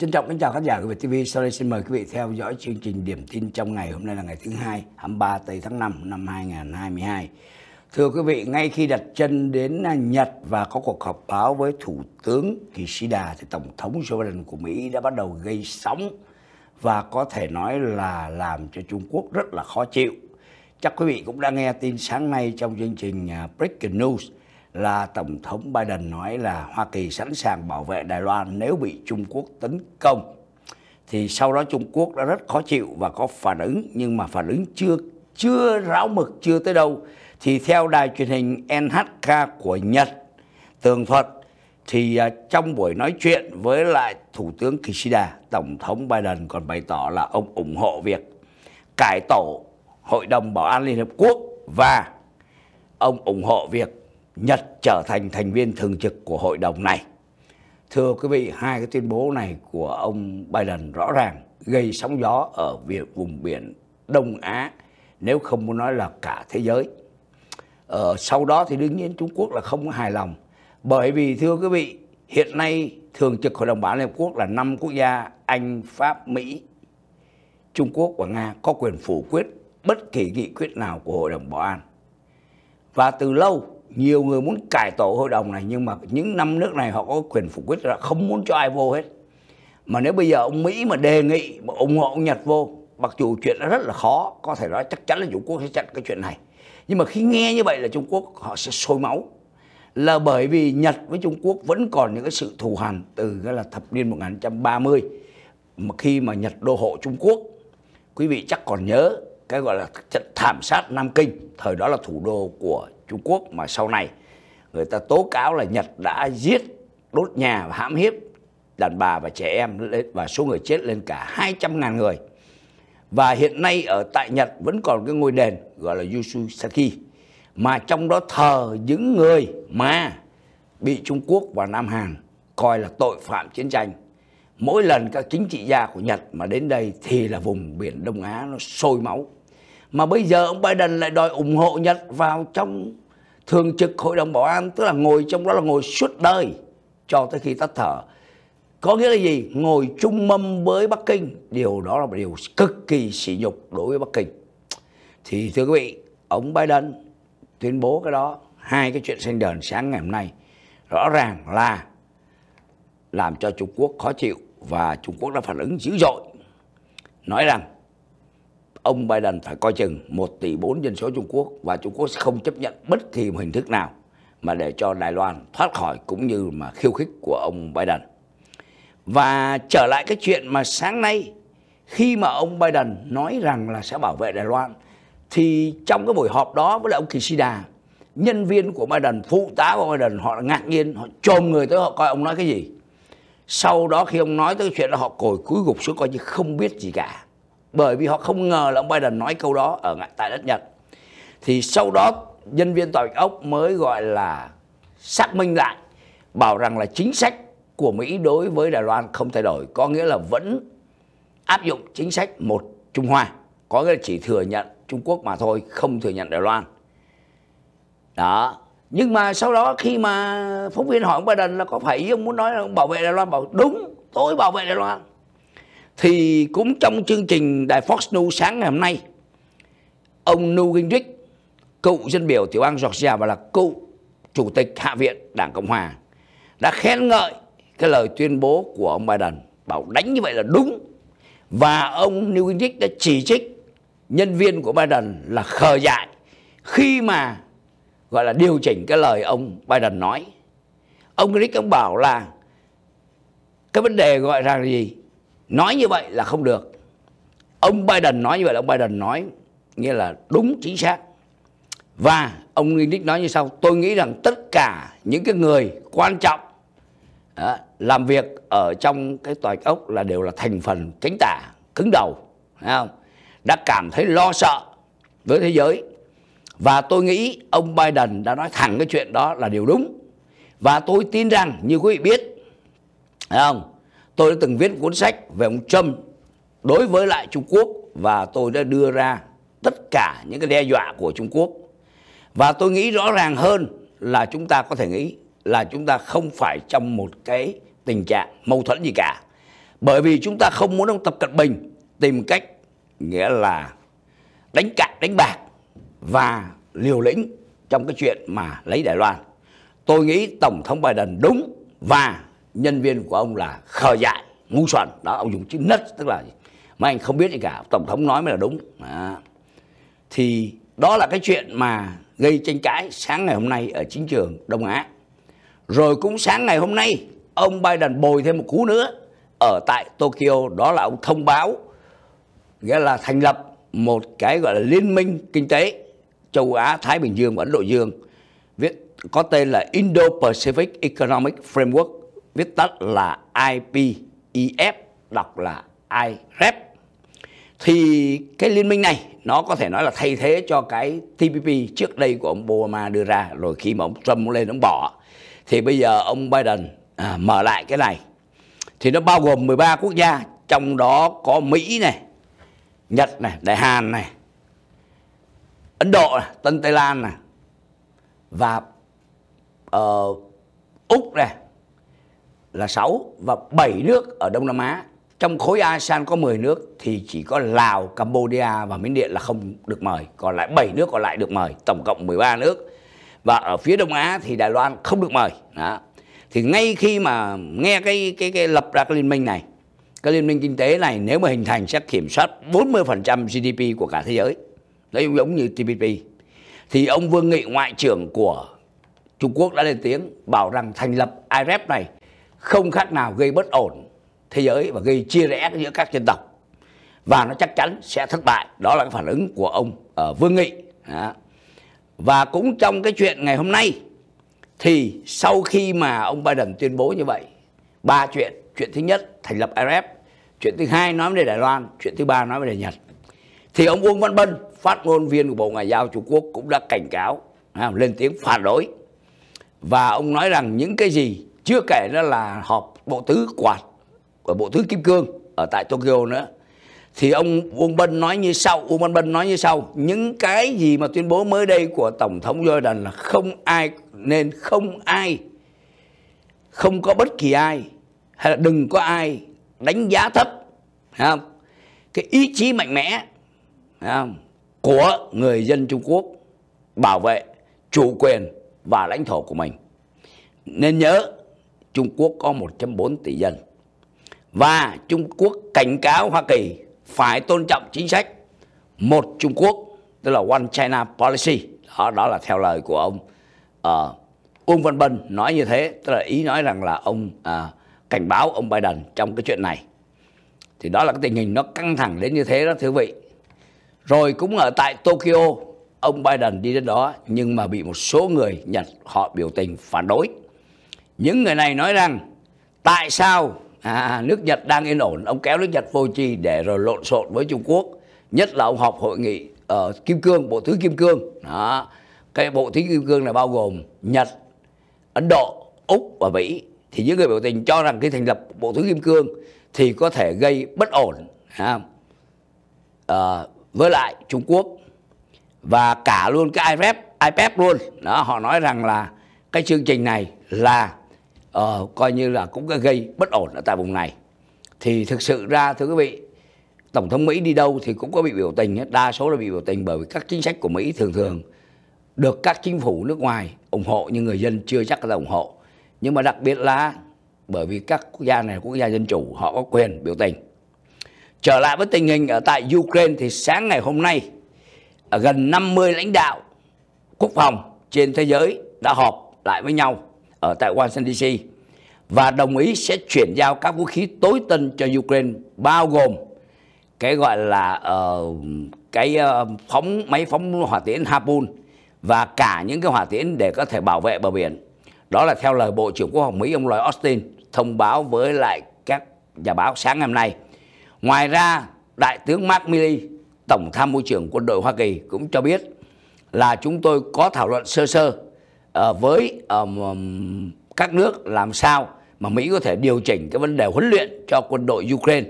Trân trọng kính chào khán giả của VTV, Sau đây xin mời quý vị theo dõi chương trình điểm tin trong ngày. Hôm nay là ngày thứ hai, 23 tây tháng 5 năm 2022. Thưa quý vị, ngay khi đặt chân đến Nhật và có cuộc họp báo với Thủ tướng Kishida thì Tổng thống Joe Biden của Mỹ đã bắt đầu gây sóng và có thể nói là làm cho Trung Quốc rất là khó chịu. Chắc quý vị cũng đã nghe tin sáng nay trong chương trình à, Breaking News là Tổng thống Biden nói là Hoa Kỳ sẵn sàng bảo vệ Đài Loan nếu bị Trung Quốc tấn công. Thì sau đó Trung Quốc đã rất khó chịu và có phản ứng nhưng mà phản ứng chưa chưa ráo mực chưa tới đâu. Thì theo đài truyền hình NHK của Nhật tường thuật thì à, trong buổi nói chuyện với lại Thủ tướng Kishida, Tổng thống Biden còn bày tỏ là ông ủng hộ việc cải tổ Hội đồng Bảo an Liên Hợp Quốc và ông ủng hộ việc Nhật trở thành thành viên thường trực của hội đồng này. Thưa quý vị, hai cái tuyên bố này của ông Biden rõ ràng gây sóng gió ở việc vùng biển Đông Á nếu không muốn nói là cả thế giới. Ờ, sau đó thì đương nhiên Trung Quốc là không hài lòng bởi vì thưa quý vị hiện nay thường trực Hội đồng Bảo an Liên Hợp Quốc là năm quốc gia Anh, Pháp, Mỹ, Trung Quốc và Nga có quyền phủ quyết bất kỳ nghị quyết nào của Hội đồng Bảo an. Và từ lâu nhiều người muốn cải tổ hội đồng này nhưng mà những năm nước này họ có quyền phủ quyết là không muốn cho ai vô hết mà nếu bây giờ ông Mỹ mà đề nghị mà ủng hộ ông Nhật vô mặc dù chuyện đó rất là khó có thể nói chắc chắn là Trung Quốc sẽ chặn cái chuyện này nhưng mà khi nghe như vậy là Trung Quốc họ sẽ sôi máu là bởi vì Nhật với Trung Quốc vẫn còn những cái sự thù hằn từ cái là thập niên 1930 mà khi mà Nhật đô hộ Trung Quốc quý vị chắc còn nhớ cái gọi là trận thảm sát Nam Kinh thời đó là thủ đô của Trung Quốc mà sau này người ta tố cáo là Nhật đã giết, đốt nhà và hãm hiếp đàn bà và trẻ em và số người chết lên cả 200.000 người. Và hiện nay ở tại Nhật vẫn còn cái ngôi đền gọi là Yususaki mà trong đó thờ những người mà bị Trung Quốc và Nam Hàn coi là tội phạm chiến tranh. Mỗi lần các chính trị gia của Nhật mà đến đây thì là vùng biển Đông Á nó sôi máu. Mà bây giờ ông Biden lại đòi ủng hộ Nhật vào trong thường trực hội đồng bảo an tức là ngồi trong đó là ngồi suốt đời cho tới khi tắt thở có nghĩa là gì ngồi chung mâm với bắc kinh điều đó là một điều cực kỳ sỉ nhục đối với bắc kinh thì thưa quý vị ông biden tuyên bố cái đó hai cái chuyện xanh đờn sáng ngày hôm nay rõ ràng là làm cho trung quốc khó chịu và trung quốc đã phản ứng dữ dội nói rằng ông Biden phải coi chừng 1 tỷ 4 dân số Trung Quốc và Trung Quốc sẽ không chấp nhận bất kỳ hình thức nào mà để cho Đài Loan thoát khỏi cũng như mà khiêu khích của ông Biden. Và trở lại cái chuyện mà sáng nay khi mà ông Biden nói rằng là sẽ bảo vệ Đài Loan thì trong cái buổi họp đó với lại ông Kishida nhân viên của Biden, phụ tá của Biden họ ngạc nhiên, họ trồm người tới họ coi ông nói cái gì. Sau đó khi ông nói tới chuyện là họ cồi cúi gục xuống coi như không biết gì cả bởi vì họ không ngờ là ông Biden nói câu đó ở tại đất Nhật thì sau đó nhân viên tòa bạch ốc mới gọi là xác minh lại bảo rằng là chính sách của Mỹ đối với Đài Loan không thay đổi có nghĩa là vẫn áp dụng chính sách một Trung Hoa có nghĩa là chỉ thừa nhận Trung Quốc mà thôi không thừa nhận Đài Loan đó nhưng mà sau đó khi mà phóng viên hỏi ông Biden là có phải ý ông muốn nói là ông bảo vệ Đài Loan bảo đúng tôi bảo vệ Đài Loan thì cũng trong chương trình đài Fox News sáng ngày hôm nay ông Newt Gingrich cựu dân biểu tiểu bang Georgia và là cựu chủ tịch Hạ viện Đảng Cộng hòa đã khen ngợi cái lời tuyên bố của ông Biden bảo đánh như vậy là đúng và ông Newt Gingrich đã chỉ trích nhân viên của Biden là khờ dại khi mà gọi là điều chỉnh cái lời ông Biden nói ông Gingrich ông bảo là cái vấn đề gọi rằng là gì nói như vậy là không được ông Biden nói như vậy là ông Biden nói nghĩa là đúng chính xác và ông Nick nói như sau tôi nghĩ rằng tất cả những cái người quan trọng đó, ờ, làm việc ở trong cái tòa ốc là đều là thành phần cánh tả cứng đầu không? đã cảm thấy lo sợ với thế giới và tôi nghĩ ông Biden đã nói thẳng cái chuyện đó là điều đúng và tôi tin rằng như quý vị biết không tôi đã từng viết cuốn sách về ông Trump đối với lại Trung Quốc và tôi đã đưa ra tất cả những cái đe dọa của Trung Quốc. Và tôi nghĩ rõ ràng hơn là chúng ta có thể nghĩ là chúng ta không phải trong một cái tình trạng mâu thuẫn gì cả. Bởi vì chúng ta không muốn ông Tập Cận Bình tìm cách nghĩa là đánh cạn đánh bạc và liều lĩnh trong cái chuyện mà lấy Đài Loan. Tôi nghĩ Tổng thống Biden đúng và nhân viên của ông là khờ dại ngu xuẩn đó ông dùng chữ nất tức là gì? mà anh không biết gì cả tổng thống nói mới là đúng đó. thì đó là cái chuyện mà gây tranh cãi sáng ngày hôm nay ở chính trường Đông Á rồi cũng sáng ngày hôm nay ông Biden bồi thêm một cú nữa ở tại Tokyo đó là ông thông báo nghĩa là thành lập một cái gọi là liên minh kinh tế châu Á Thái Bình Dương và Ấn Độ Dương viết có tên là Indo-Pacific Economic Framework viết tắt là IPEF đọc là IREP thì cái liên minh này nó có thể nói là thay thế cho cái TPP trước đây của ông Obama đưa ra rồi khi mà ông Trump lên ông bỏ thì bây giờ ông Biden à, mở lại cái này thì nó bao gồm 13 quốc gia trong đó có Mỹ này Nhật này Đại Hàn này Ấn Độ này, Tân Tây Lan này và uh, Úc này là 6 và 7 nước ở Đông Nam Á. Trong khối ASEAN có 10 nước thì chỉ có Lào, Cambodia và Miến Điện là không được mời, còn lại 7 nước còn lại được mời, tổng cộng 13 nước. Và ở phía Đông Á thì Đài Loan không được mời. Đó. Thì ngay khi mà nghe cái cái cái lập ra cái liên minh này, cái liên minh kinh tế này nếu mà hình thành sẽ kiểm soát 40% GDP của cả thế giới. Đấy giống như TPP. Thì ông Vương Nghị ngoại trưởng của Trung Quốc đã lên tiếng bảo rằng thành lập IREP này không khác nào gây bất ổn thế giới và gây chia rẽ giữa các dân tộc và nó chắc chắn sẽ thất bại đó là cái phản ứng của ông ở Vương Nghị và cũng trong cái chuyện ngày hôm nay thì sau khi mà ông Biden tuyên bố như vậy ba chuyện chuyện thứ nhất thành lập IMF chuyện thứ hai nói về Đài Loan chuyện thứ ba nói về Nhật thì ông Uông Văn Bân phát ngôn viên của Bộ Ngoại giao Trung Quốc cũng đã cảnh cáo à, lên tiếng phản đối và ông nói rằng những cái gì chưa kể nữa là họp bộ tứ quạt của bộ tứ kim cương ở tại Tokyo nữa thì ông Uông Bân nói như sau Uông Bân Bân nói như sau những cái gì mà tuyên bố mới đây của tổng thống Joe Jordan là không ai nên không ai không có bất kỳ ai hay là đừng có ai đánh giá thấp không? cái ý chí mạnh mẽ không? của người dân Trung Quốc bảo vệ chủ quyền và lãnh thổ của mình nên nhớ Trung Quốc có 1.4 tỷ dân. Và Trung Quốc cảnh cáo Hoa Kỳ phải tôn trọng chính sách một Trung Quốc, tức là One China Policy. Đó, đó là theo lời của ông uh, Văn Bân nói như thế, tức là ý nói rằng là ông uh, cảnh báo ông Biden trong cái chuyện này. Thì đó là cái tình hình nó căng thẳng đến như thế đó thưa quý vị. Rồi cũng ở tại Tokyo, ông Biden đi đến đó nhưng mà bị một số người Nhật họ biểu tình phản đối những người này nói rằng tại sao à, nước Nhật đang yên ổn ông kéo nước Nhật vô chi để rồi lộn xộn với Trung Quốc nhất là ông họp hội nghị ở Kim Cương bộ tứ Kim Cương đó cái bộ tứ Kim Cương này bao gồm Nhật Ấn Độ Úc và Mỹ thì những người biểu tình cho rằng khi thành lập bộ tứ Kim Cương thì có thể gây bất ổn à, ờ, với lại Trung Quốc và cả luôn cái IPF e IPF e luôn đó họ nói rằng là cái chương trình này là ờ, coi như là cũng gây bất ổn ở tại vùng này thì thực sự ra thưa quý vị tổng thống mỹ đi đâu thì cũng có bị biểu tình đa số là bị biểu tình bởi vì các chính sách của mỹ thường thường được các chính phủ nước ngoài ủng hộ nhưng người dân chưa chắc là ủng hộ nhưng mà đặc biệt là bởi vì các quốc gia này quốc gia dân chủ họ có quyền biểu tình trở lại với tình hình ở tại ukraine thì sáng ngày hôm nay gần 50 lãnh đạo quốc phòng trên thế giới đã họp lại với nhau ở tại Washington DC và đồng ý sẽ chuyển giao các vũ khí tối tân cho Ukraine bao gồm cái gọi là uh, cái uh, phóng máy phóng hỏa tiễn Harpoon và cả những cái hỏa tiễn để có thể bảo vệ bờ biển. Đó là theo lời Bộ trưởng Quốc phòng Mỹ ông Lloyd Austin thông báo với lại các nhà báo sáng ngày hôm nay. Ngoài ra, Đại tướng Mark Milley, Tổng tham mưu trưởng quân đội Hoa Kỳ cũng cho biết là chúng tôi có thảo luận sơ sơ Ờ, với ờ, các nước làm sao mà Mỹ có thể điều chỉnh cái vấn đề huấn luyện cho quân đội Ukraine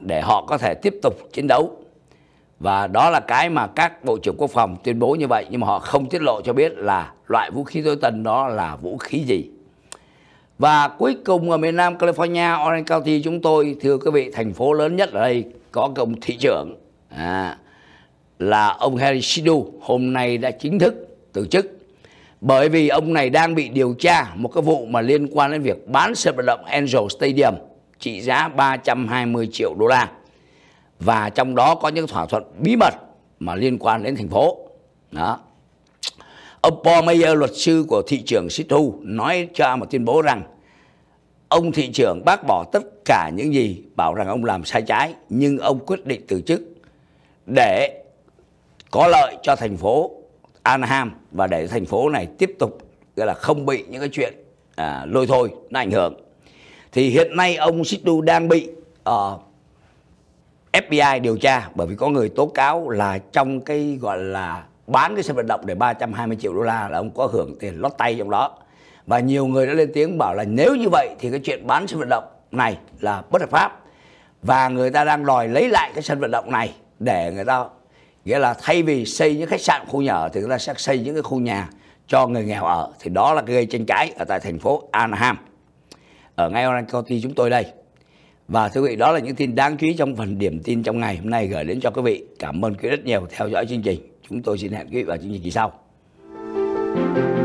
để họ có thể tiếp tục chiến đấu và đó là cái mà các bộ trưởng quốc phòng tuyên bố như vậy nhưng mà họ không tiết lộ cho biết là loại vũ khí tối tân đó là vũ khí gì và cuối cùng ở miền Nam California Orange County chúng tôi thưa quý vị thành phố lớn nhất ở đây có công thị trưởng à, là ông Harry Shidu hôm nay đã chính thức từ chức bởi vì ông này đang bị điều tra một cái vụ mà liên quan đến việc bán sân vận động Angel Stadium trị giá 320 triệu đô la và trong đó có những thỏa thuận bí mật mà liên quan đến thành phố đó ông Paul Mayer luật sư của thị trưởng Situ nói cho một tuyên bố rằng ông thị trưởng bác bỏ tất cả những gì bảo rằng ông làm sai trái nhưng ông quyết định từ chức để có lợi cho thành phố Anaheim và để thành phố này tiếp tục gọi là không bị những cái chuyện à, lôi thôi nó ảnh hưởng thì hiện nay ông Situ đang bị uh, ờ, FBI điều tra bởi vì có người tố cáo là trong cái gọi là bán cái sân vận động để 320 triệu đô la là ông có hưởng tiền lót tay trong đó và nhiều người đã lên tiếng bảo là nếu như vậy thì cái chuyện bán sân vận động này là bất hợp pháp và người ta đang đòi lấy lại cái sân vận động này để người ta nghĩa là thay vì xây những khách sạn khu nhà ở thì chúng ta sẽ xây những cái khu nhà cho người nghèo ở thì đó là cái gây tranh cãi ở tại thành phố Anaheim ở ngay Orange County chúng tôi đây và thưa quý vị đó là những tin đáng chú ý trong phần điểm tin trong ngày hôm nay gửi đến cho quý vị cảm ơn quý vị rất nhiều theo dõi chương trình chúng tôi xin hẹn quý vị vào chương trình kỳ sau